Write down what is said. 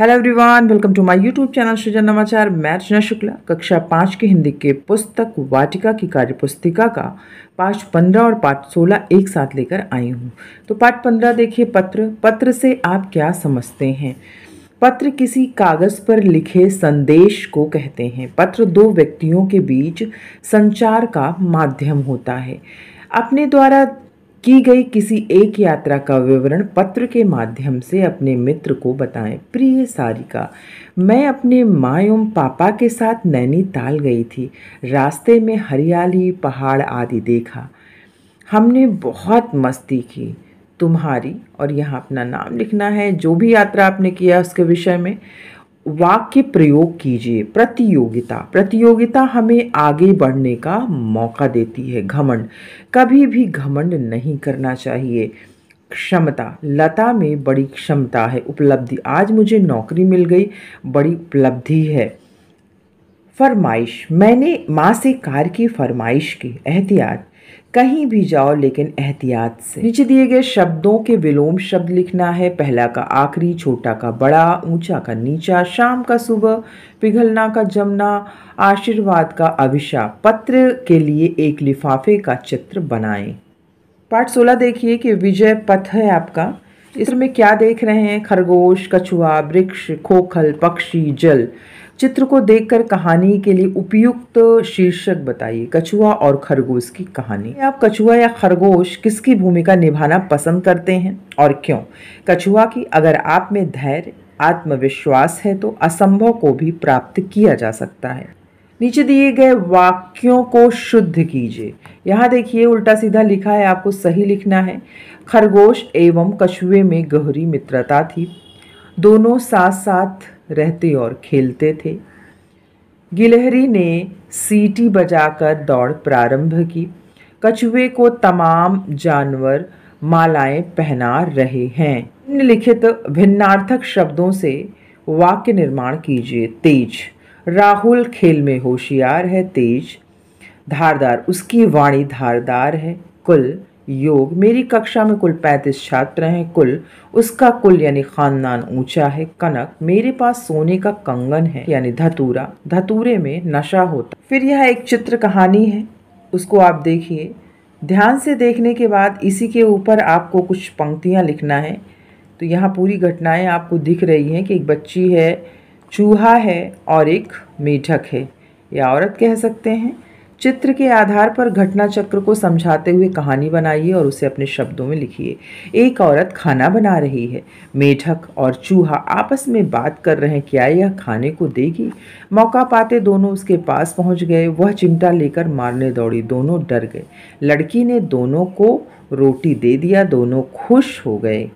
hello everyone welcome to my YouTube channel Srijan नमाचार मैं अर्चना शुक्ला कक्षा पाँच के हिंदी के पुस्तक वाटिका की कार्य पुस्तिका का पाठ पंद्रह और पाठ सोलह एक साथ लेकर आई हूँ तो पाठ पंद्रह देखिए पत्र पत्र से आप क्या समझते हैं पत्र किसी कागज़ पर लिखे संदेश को कहते हैं पत्र दो व्यक्तियों के बीच संचार का माध्यम होता है अपने द्वारा की गई किसी एक यात्रा का विवरण पत्र के माध्यम से अपने मित्र को बताएं प्रिय सारिका मैं अपने माँ एवं पापा के साथ नैनीताल गई थी रास्ते में हरियाली पहाड़ आदि देखा हमने बहुत मस्ती की तुम्हारी और यहाँ अपना नाम लिखना है जो भी यात्रा आपने किया उसके विषय में वाक्य प्रयोग कीजिए प्रतियोगिता प्रतियोगिता हमें आगे बढ़ने का मौका देती है घमंड कभी भी घमंड नहीं करना चाहिए क्षमता लता में बड़ी क्षमता है उपलब्धि आज मुझे नौकरी मिल गई बड़ी उपलब्धि है फरमाइश मैंने माँ से कार की फरमाइश की एहतियात कहीं भी जाओ लेकिन एहतियात से नीचे दिए गए शब्दों के विलोम शब्द लिखना है पहला का आखिरी छोटा का बड़ा ऊंचा का नीचा शाम का सुबह पिघलना का जमना आशीर्वाद का अविशा पत्र के लिए एक लिफाफे का चित्र बनाएं पार्ट सोलह देखिए कि विजय पथ है आपका इसमें क्या देख रहे हैं खरगोश कछुआ वृक्ष खोखल पक्षी जल चित्र को देखकर कहानी के लिए उपयुक्त शीर्षक बताइए कछुआ और खरगोश की कहानी आप कछुआ या खरगोश किसकी भूमिका निभाना पसंद करते हैं और क्यों कछुआ की अगर आप में धैर्य आत्मविश्वास है तो असंभव को भी प्राप्त किया जा सकता है नीचे दिए गए वाक्यों को शुद्ध कीजिए यहाँ देखिए उल्टा सीधा लिखा है आपको सही लिखना है खरगोश एवं कछुए में गहरी मित्रता थी दोनों साथ साथ रहते और खेलते थे गिलहरी ने सीटी बजाकर दौड़ प्रारंभ की कछुए को तमाम जानवर मालाएं पहना रहे हैं निम्नलिखित भिन्नार्थक शब्दों से वाक्य निर्माण कीजिए तेज राहुल खेल में होशियार है तेज धारदार उसकी वाणी धारदार है कुल योग मेरी कक्षा में कुल पैंतीस छात्र हैं कुल उसका कुल यानी खानदान ऊंचा है कनक मेरे पास सोने का कंगन है यानी धतूरा धतूरे में नशा होता फिर यह एक चित्र कहानी है उसको आप देखिए ध्यान से देखने के बाद इसी के ऊपर आपको कुछ पंक्तियाँ लिखना है तो यहाँ पूरी घटनाएं आपको दिख रही हैं कि एक बच्ची है चूहा है और एक मेढक है या औरत कह सकते हैं चित्र के आधार पर घटना चक्र को समझाते हुए कहानी बनाइए और उसे अपने शब्दों में लिखिए एक औरत खाना बना रही है मेढक और चूहा आपस में बात कर रहे हैं क्या यह खाने को देगी मौका पाते दोनों उसके पास पहुंच गए वह चिमटा लेकर मारने दौड़ी दोनों डर गए लड़की ने दोनों को रोटी दे दिया दोनों खुश हो गए